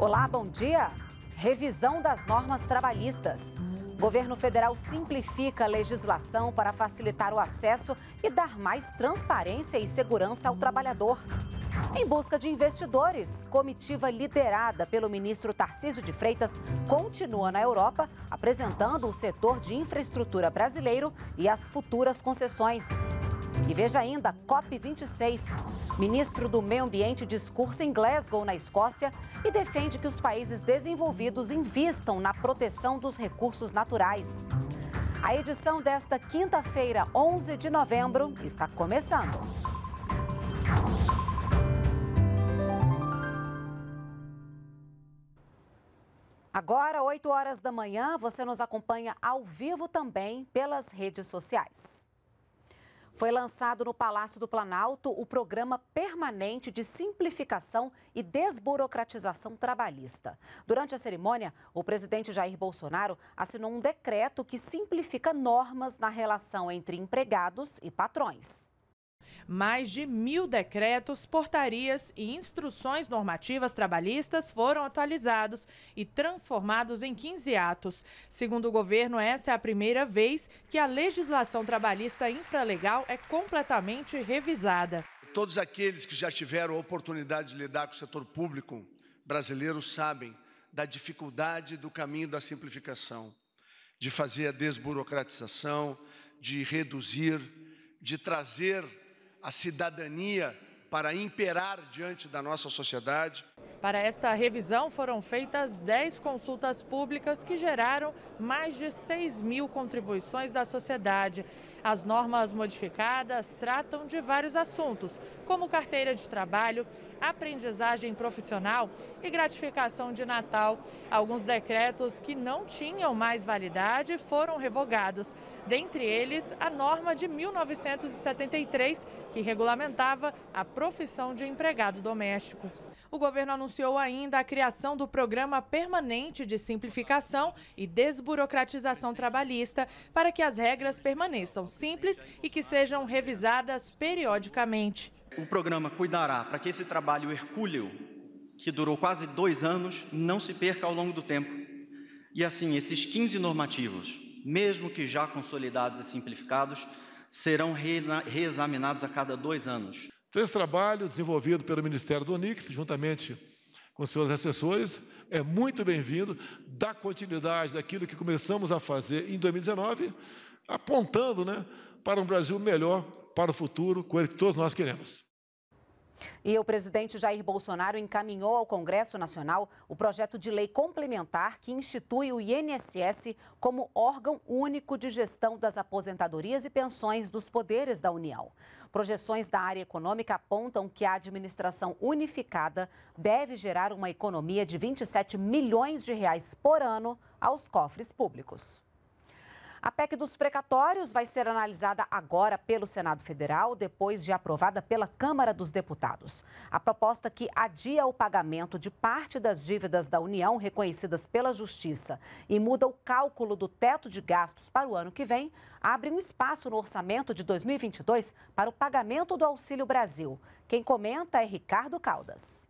Olá, bom dia. Revisão das normas trabalhistas. Governo federal simplifica a legislação para facilitar o acesso e dar mais transparência e segurança ao trabalhador. Em busca de investidores, comitiva liderada pelo ministro Tarcísio de Freitas continua na Europa, apresentando o setor de infraestrutura brasileiro e as futuras concessões. E veja ainda a COP26. Ministro do Meio Ambiente discursa em Glasgow, na Escócia, e defende que os países desenvolvidos invistam na proteção dos recursos naturais. A edição desta quinta-feira, 11 de novembro, está começando. Agora, 8 horas da manhã, você nos acompanha ao vivo também pelas redes sociais. Foi lançado no Palácio do Planalto o Programa Permanente de Simplificação e Desburocratização Trabalhista. Durante a cerimônia, o presidente Jair Bolsonaro assinou um decreto que simplifica normas na relação entre empregados e patrões. Mais de mil decretos, portarias e instruções normativas trabalhistas foram atualizados e transformados em 15 atos. Segundo o governo, essa é a primeira vez que a legislação trabalhista infralegal é completamente revisada. Todos aqueles que já tiveram a oportunidade de lidar com o setor público brasileiro sabem da dificuldade do caminho da simplificação, de fazer a desburocratização, de reduzir, de trazer a cidadania para imperar diante da nossa sociedade. Para esta revisão foram feitas 10 consultas públicas que geraram mais de 6 mil contribuições da sociedade. As normas modificadas tratam de vários assuntos, como carteira de trabalho, aprendizagem profissional e gratificação de Natal. Alguns decretos que não tinham mais validade foram revogados, dentre eles a norma de 1973, que regulamentava a profissão de empregado doméstico. O governo anunciou ainda a criação do Programa Permanente de Simplificação e Desburocratização Trabalhista para que as regras permaneçam simples e que sejam revisadas periodicamente. O programa cuidará para que esse trabalho hercúleo, que durou quase dois anos, não se perca ao longo do tempo. E assim, esses 15 normativos, mesmo que já consolidados e simplificados, serão reexaminados a cada dois anos. Então, esse trabalho desenvolvido pelo Ministério do Onix, juntamente com seus assessores, é muito bem-vindo, dá continuidade daquilo que começamos a fazer em 2019, apontando né, para um Brasil melhor para o futuro, coisa que todos nós queremos. E o presidente Jair Bolsonaro encaminhou ao Congresso Nacional o projeto de lei complementar que institui o INSS como órgão único de gestão das aposentadorias e pensões dos poderes da União. Projeções da área econômica apontam que a administração unificada deve gerar uma economia de 27 milhões de reais por ano aos cofres públicos. A PEC dos precatórios vai ser analisada agora pelo Senado Federal, depois de aprovada pela Câmara dos Deputados. A proposta que adia o pagamento de parte das dívidas da União reconhecidas pela Justiça e muda o cálculo do teto de gastos para o ano que vem, abre um espaço no orçamento de 2022 para o pagamento do Auxílio Brasil. Quem comenta é Ricardo Caldas.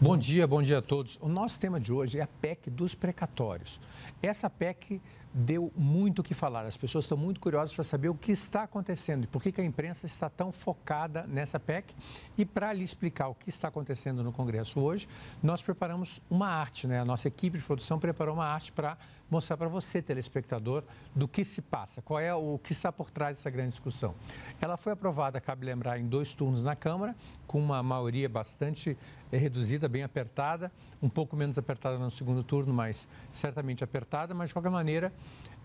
Bom dia, bom dia a todos. O nosso tema de hoje é a PEC dos precatórios. Essa PEC deu muito o que falar. As pessoas estão muito curiosas para saber o que está acontecendo e por que, que a imprensa está tão focada nessa PEC. E para lhe explicar o que está acontecendo no Congresso hoje, nós preparamos uma arte, né? A nossa equipe de produção preparou uma arte para mostrar para você, telespectador, do que se passa, qual é o que está por trás dessa grande discussão. Ela foi aprovada, cabe lembrar, em dois turnos na Câmara, com uma maioria bastante eh, reduzida, bem apertada, um pouco menos apertada no segundo turno, mas certamente apertada, mas de qualquer maneira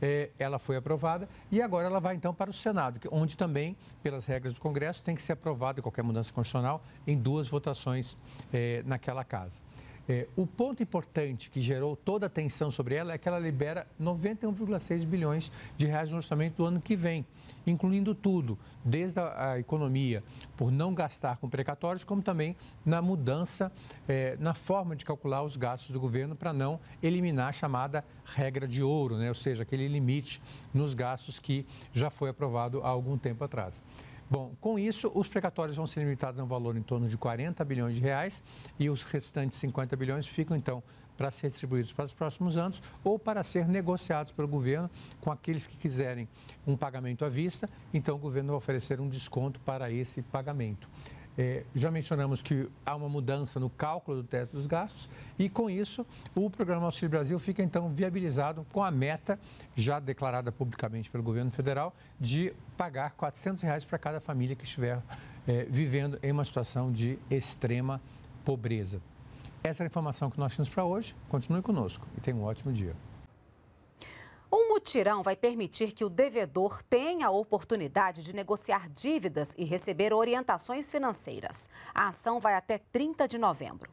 eh, ela foi aprovada e agora ela vai então para o Senado, onde também, pelas regras do Congresso, tem que ser aprovada qualquer mudança constitucional em duas votações eh, naquela casa. É, o ponto importante que gerou toda a atenção sobre ela é que ela libera 91,6 bilhões de reais no orçamento do ano que vem, incluindo tudo, desde a, a economia, por não gastar com precatórios, como também na mudança é, na forma de calcular os gastos do governo para não eliminar a chamada regra de ouro, né? ou seja, aquele limite nos gastos que já foi aprovado há algum tempo atrás. Bom, com isso, os precatórios vão ser limitados a um valor em torno de 40 bilhões de reais e os restantes 50 bilhões ficam, então, para ser distribuídos para os próximos anos ou para ser negociados pelo governo com aqueles que quiserem um pagamento à vista. Então, o governo vai oferecer um desconto para esse pagamento. É, já mencionamos que há uma mudança no cálculo do teto dos gastos e, com isso, o programa Auxílio Brasil fica então viabilizado com a meta, já declarada publicamente pelo governo federal, de pagar R$ 400 reais para cada família que estiver é, vivendo em uma situação de extrema pobreza. Essa é a informação que nós tínhamos para hoje. Continue conosco e tenha um ótimo dia. Um mutirão vai permitir que o devedor tenha a oportunidade de negociar dívidas e receber orientações financeiras. A ação vai até 30 de novembro.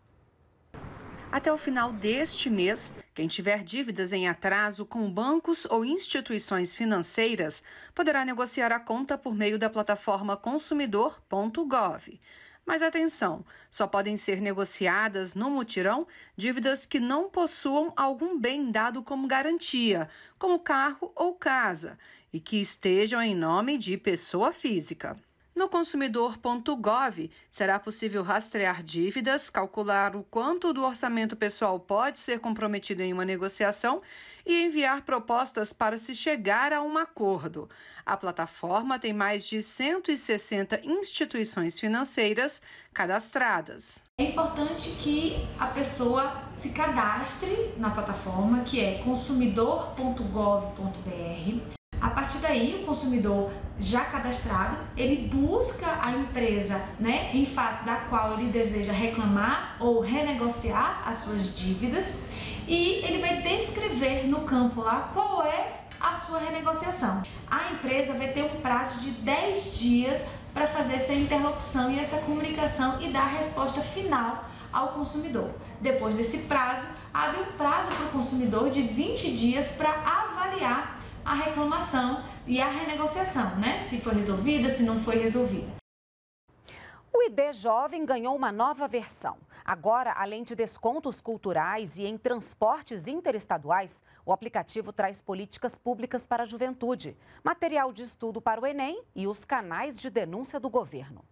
Até o final deste mês, quem tiver dívidas em atraso com bancos ou instituições financeiras poderá negociar a conta por meio da plataforma consumidor.gov. Mas atenção, só podem ser negociadas no mutirão dívidas que não possuam algum bem dado como garantia, como carro ou casa, e que estejam em nome de pessoa física. No consumidor.gov será possível rastrear dívidas, calcular o quanto do orçamento pessoal pode ser comprometido em uma negociação e enviar propostas para se chegar a um acordo. A plataforma tem mais de 160 instituições financeiras cadastradas. É importante que a pessoa se cadastre na plataforma, que é consumidor.gov.br. A partir daí, o consumidor já cadastrado, ele busca a empresa, né, em face da qual ele deseja reclamar ou renegociar as suas dívidas e ele vai descrever no campo lá qual é a sua renegociação. A empresa vai ter um prazo de 10 dias para fazer essa interlocução e essa comunicação e dar a resposta final ao consumidor. Depois desse prazo, abre um prazo para o consumidor de 20 dias para avaliar a reclamação e a renegociação, né? Se foi resolvida, se não foi resolvida. O ID Jovem ganhou uma nova versão. Agora, além de descontos culturais e em transportes interestaduais, o aplicativo traz políticas públicas para a juventude, material de estudo para o Enem e os canais de denúncia do governo.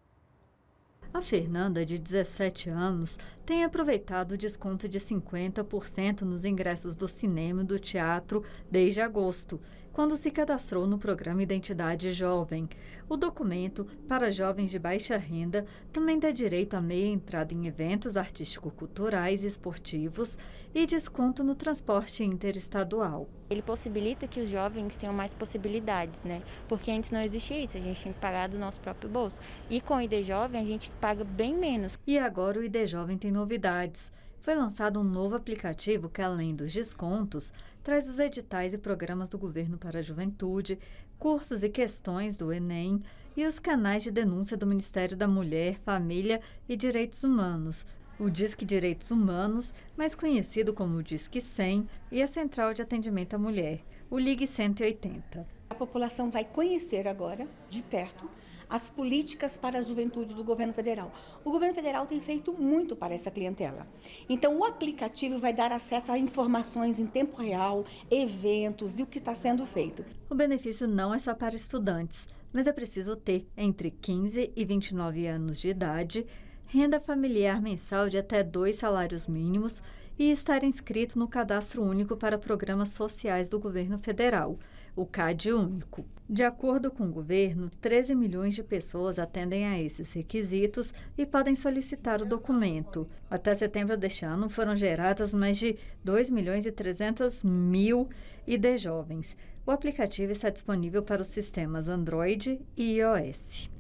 A Fernanda, de 17 anos, tem aproveitado o desconto de 50% nos ingressos do cinema e do teatro desde agosto quando se cadastrou no programa Identidade Jovem. O documento para jovens de baixa renda também dá direito a meia entrada em eventos artístico-culturais e esportivos e desconto no transporte interestadual. Ele possibilita que os jovens tenham mais possibilidades, né? Porque antes não existia isso, a gente tinha que pagar do nosso próprio bolso. E com o ID Jovem a gente paga bem menos. E agora o ID Jovem tem novidades foi lançado um novo aplicativo que, além dos descontos, traz os editais e programas do governo para a juventude, cursos e questões do Enem e os canais de denúncia do Ministério da Mulher, Família e Direitos Humanos. O Disque Direitos Humanos, mais conhecido como o Disque 100, e a Central de Atendimento à Mulher, o Ligue 180. A população vai conhecer agora, de perto, as políticas para a juventude do governo federal. O governo federal tem feito muito para essa clientela. Então, o aplicativo vai dar acesso a informações em tempo real, eventos, e o que está sendo feito. O benefício não é só para estudantes, mas é preciso ter entre 15 e 29 anos de idade renda familiar mensal de até dois salários mínimos e estar inscrito no Cadastro Único para Programas Sociais do Governo Federal o CAD único. De acordo com o governo, 13 milhões de pessoas atendem a esses requisitos e podem solicitar o documento. Até setembro deste ano foram geradas mais de 2 milhões e 300 mil ID jovens. O aplicativo está disponível para os sistemas Android e iOS.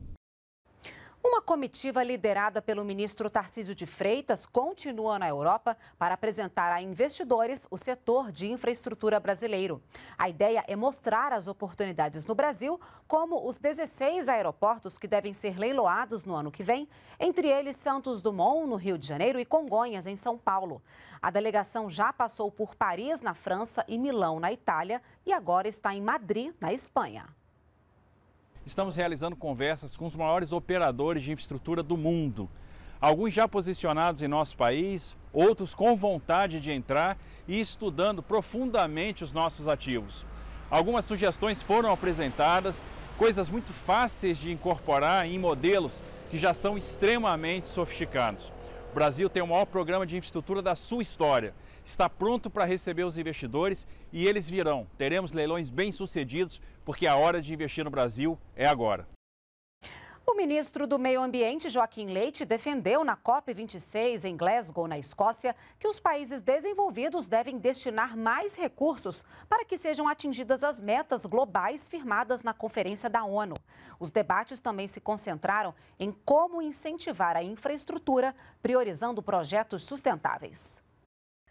Uma comitiva liderada pelo ministro Tarcísio de Freitas continua na Europa para apresentar a investidores o setor de infraestrutura brasileiro. A ideia é mostrar as oportunidades no Brasil, como os 16 aeroportos que devem ser leiloados no ano que vem, entre eles Santos Dumont, no Rio de Janeiro, e Congonhas, em São Paulo. A delegação já passou por Paris, na França, e Milão, na Itália, e agora está em Madrid, na Espanha estamos realizando conversas com os maiores operadores de infraestrutura do mundo. Alguns já posicionados em nosso país, outros com vontade de entrar e estudando profundamente os nossos ativos. Algumas sugestões foram apresentadas, coisas muito fáceis de incorporar em modelos que já são extremamente sofisticados. O Brasil tem o maior programa de infraestrutura da sua história. Está pronto para receber os investidores e eles virão. Teremos leilões bem-sucedidos, porque a hora de investir no Brasil é agora. O ministro do Meio Ambiente, Joaquim Leite, defendeu na COP26 em Glasgow, na Escócia, que os países desenvolvidos devem destinar mais recursos para que sejam atingidas as metas globais firmadas na Conferência da ONU. Os debates também se concentraram em como incentivar a infraestrutura, priorizando projetos sustentáveis.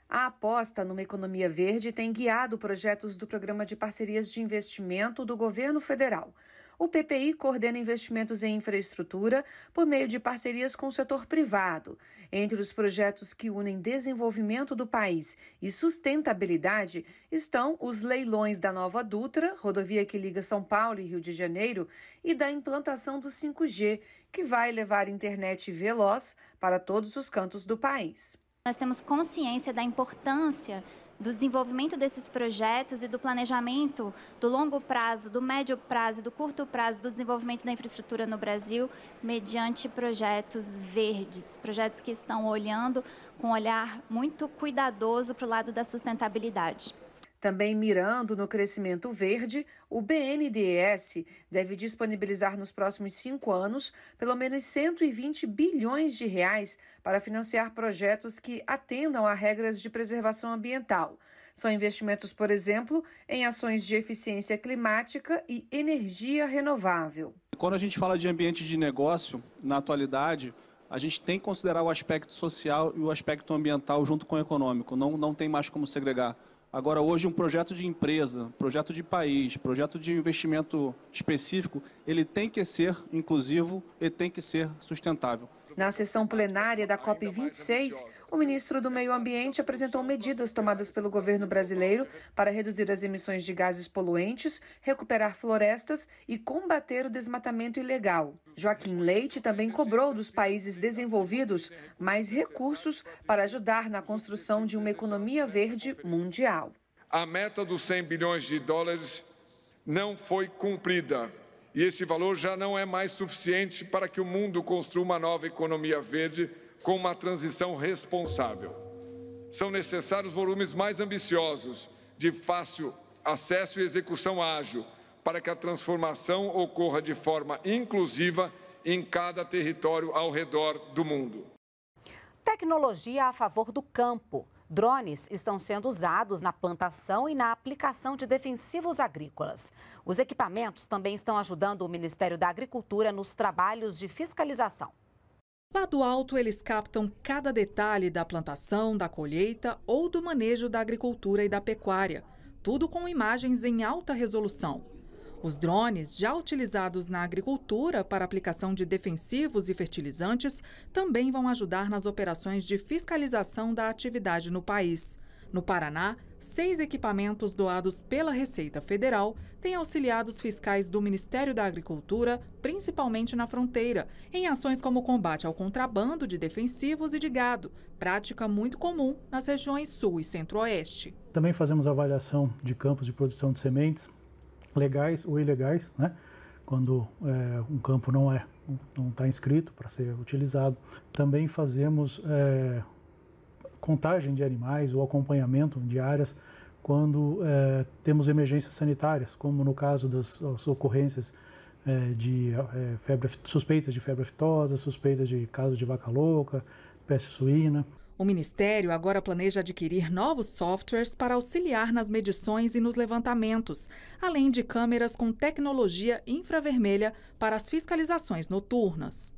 A aposta numa economia verde tem guiado projetos do Programa de Parcerias de Investimento do Governo Federal. O PPI coordena investimentos em infraestrutura por meio de parcerias com o setor privado. Entre os projetos que unem desenvolvimento do país e sustentabilidade estão os leilões da Nova Dutra, rodovia que liga São Paulo e Rio de Janeiro, e da implantação do 5G, que vai levar internet veloz para todos os cantos do país. Nós temos consciência da importância do desenvolvimento desses projetos e do planejamento do longo prazo, do médio prazo, do curto prazo do desenvolvimento da infraestrutura no Brasil, mediante projetos verdes, projetos que estão olhando com um olhar muito cuidadoso para o lado da sustentabilidade. Também mirando no crescimento verde, o BNDES deve disponibilizar nos próximos cinco anos pelo menos 120 bilhões de reais para financiar projetos que atendam a regras de preservação ambiental. São investimentos, por exemplo, em ações de eficiência climática e energia renovável. Quando a gente fala de ambiente de negócio, na atualidade, a gente tem que considerar o aspecto social e o aspecto ambiental junto com o econômico. Não, não tem mais como segregar. Agora, hoje, um projeto de empresa, projeto de país, projeto de investimento específico, ele tem que ser inclusivo e tem que ser sustentável. Na sessão plenária da COP26, o ministro do Meio Ambiente apresentou medidas tomadas pelo governo brasileiro para reduzir as emissões de gases poluentes, recuperar florestas e combater o desmatamento ilegal. Joaquim Leite também cobrou dos países desenvolvidos mais recursos para ajudar na construção de uma economia verde mundial. A meta dos 100 bilhões de dólares não foi cumprida e esse valor já não é mais suficiente para que o mundo construa uma nova economia verde com uma transição responsável. São necessários volumes mais ambiciosos, de fácil acesso e execução ágil, para que a transformação ocorra de forma inclusiva em cada território ao redor do mundo. Tecnologia a favor do campo. Drones estão sendo usados na plantação e na aplicação de defensivos agrícolas. Os equipamentos também estão ajudando o Ministério da Agricultura nos trabalhos de fiscalização. Lá do alto, eles captam cada detalhe da plantação, da colheita ou do manejo da agricultura e da pecuária. Tudo com imagens em alta resolução. Os drones, já utilizados na agricultura para aplicação de defensivos e fertilizantes, também vão ajudar nas operações de fiscalização da atividade no país. No Paraná, seis equipamentos doados pela Receita Federal têm auxiliado os fiscais do Ministério da Agricultura, principalmente na fronteira, em ações como o combate ao contrabando de defensivos e de gado, prática muito comum nas regiões Sul e Centro-Oeste. Também fazemos avaliação de campos de produção de sementes, legais ou ilegais, né? quando é, um campo não é não está inscrito para ser utilizado. Também fazemos é, contagem de animais ou acompanhamento de áreas quando é, temos emergências sanitárias, como no caso das ocorrências é, de é, febre, suspeitas de febre aftosa, suspeitas de casos de vaca louca, peste suína. O Ministério agora planeja adquirir novos softwares para auxiliar nas medições e nos levantamentos, além de câmeras com tecnologia infravermelha para as fiscalizações noturnas.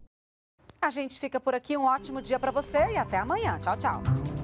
A gente fica por aqui. Um ótimo dia para você e até amanhã. Tchau, tchau.